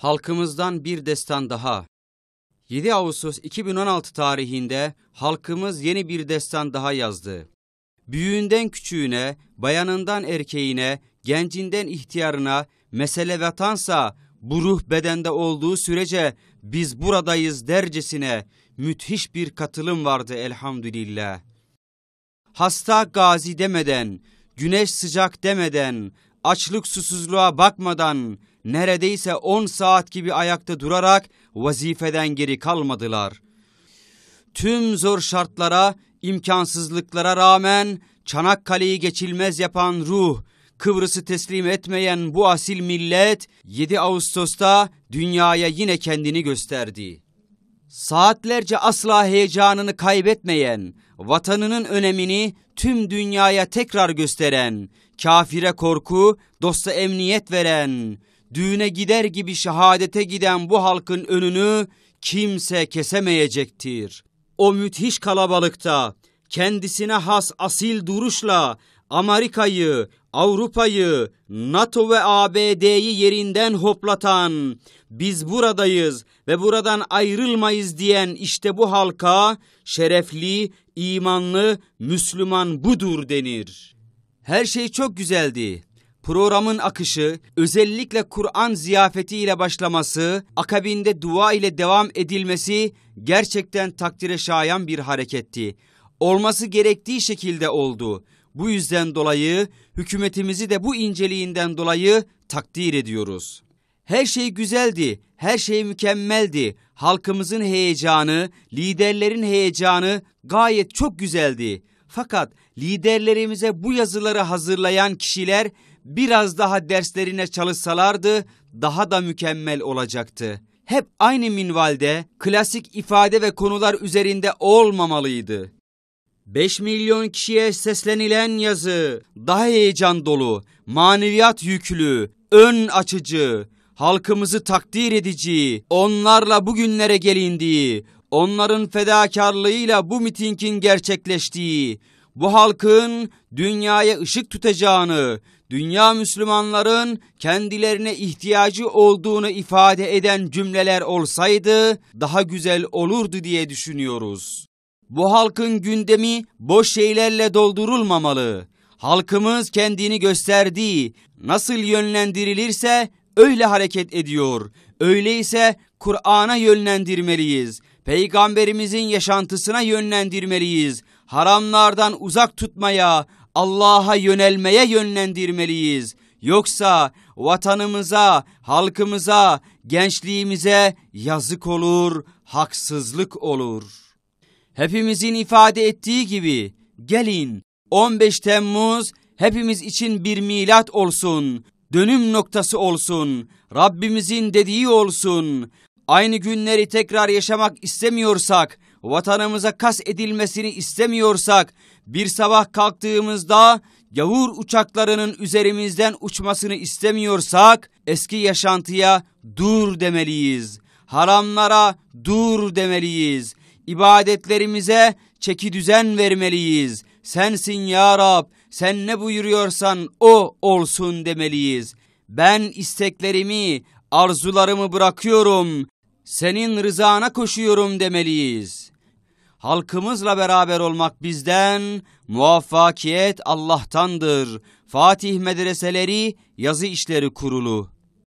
Halkımızdan bir destan daha. 7 Ağustos 2016 tarihinde halkımız yeni bir destan daha yazdı. Büyüğünden küçüğüne, bayanından erkeğine, gencinden ihtiyarına, mesele vatansa bu ruh bedende olduğu sürece biz buradayız dercesine müthiş bir katılım vardı elhamdülillah. Hasta gazi demeden, güneş sıcak demeden, açlık susuzluğa bakmadan, neredeyse 10 saat gibi ayakta durarak vazifeden geri kalmadılar. Tüm zor şartlara, imkansızlıklara rağmen Çanakkale'yi geçilmez yapan ruh, Kıbrıs'ı teslim etmeyen bu asil millet 7 Ağustos'ta dünyaya yine kendini gösterdi. Saatlerce asla heyecanını kaybetmeyen, vatanının önemini tüm dünyaya tekrar gösteren, kafire korku, dosta emniyet veren, düğüne gider gibi şehadete giden bu halkın önünü kimse kesemeyecektir. O müthiş kalabalıkta kendisine has asil duruşla Amerika'yı, Avrupa'yı, NATO ve ABD'yi yerinden hoplatan, biz buradayız ve buradan ayrılmayız diyen işte bu halka şerefli, imanlı, Müslüman budur denir. Her şey çok güzeldi. Programın akışı, özellikle Kur'an ziyafeti ile başlaması, akabinde dua ile devam edilmesi gerçekten takdire şayan bir hareketti. Olması gerektiği şekilde oldu. Bu yüzden dolayı hükümetimizi de bu inceliğinden dolayı takdir ediyoruz. Her şey güzeldi, her şey mükemmeldi. Halkımızın heyecanı, liderlerin heyecanı gayet çok güzeldi. Fakat liderlerimize bu yazıları hazırlayan kişiler biraz daha derslerine çalışsalardı daha da mükemmel olacaktı. Hep aynı minvalde klasik ifade ve konular üzerinde olmamalıydı. 5 milyon kişiye seslenilen yazı daha heyecan dolu, maneviyat yüklü, ön açıcı, halkımızı takdir edici, onlarla bugünlere gelindiği, onların fedakarlığıyla bu mitingin gerçekleştiği, bu halkın dünyaya ışık tutacağını, dünya Müslümanların kendilerine ihtiyacı olduğunu ifade eden cümleler olsaydı daha güzel olurdu diye düşünüyoruz. Bu halkın gündemi boş şeylerle doldurulmamalı. Halkımız kendini gösterdiği, nasıl yönlendirilirse öyle hareket ediyor. Öyleyse Kur'an'a yönlendirmeliyiz. Peygamberimizin yaşantısına yönlendirmeliyiz. Haramlardan uzak tutmaya, Allah'a yönelmeye yönlendirmeliyiz. Yoksa vatanımıza, halkımıza, gençliğimize yazık olur, haksızlık olur. Hepimizin ifade ettiği gibi gelin 15 Temmuz hepimiz için bir milat olsun, dönüm noktası olsun, Rabbimizin dediği olsun. Aynı günleri tekrar yaşamak istemiyorsak vatanımıza kas edilmesini istemiyorsak bir sabah kalktığımızda yavur uçaklarının üzerimizden uçmasını istemiyorsak eski yaşantıya dur demeliyiz. Haramlara dur demeliyiz. ibadetlerimize çeki düzen vermeliyiz. Sensin ya Rab, sen ne buyuruyorsan o olsun demeliyiz. Ben isteklerimi, arzularımı bırakıyorum. Senin rızana koşuyorum demeliyiz halkımızla beraber olmak bizden, muvaffakiyet Allah'tandır. Fatih Medreseleri Yazı işleri Kurulu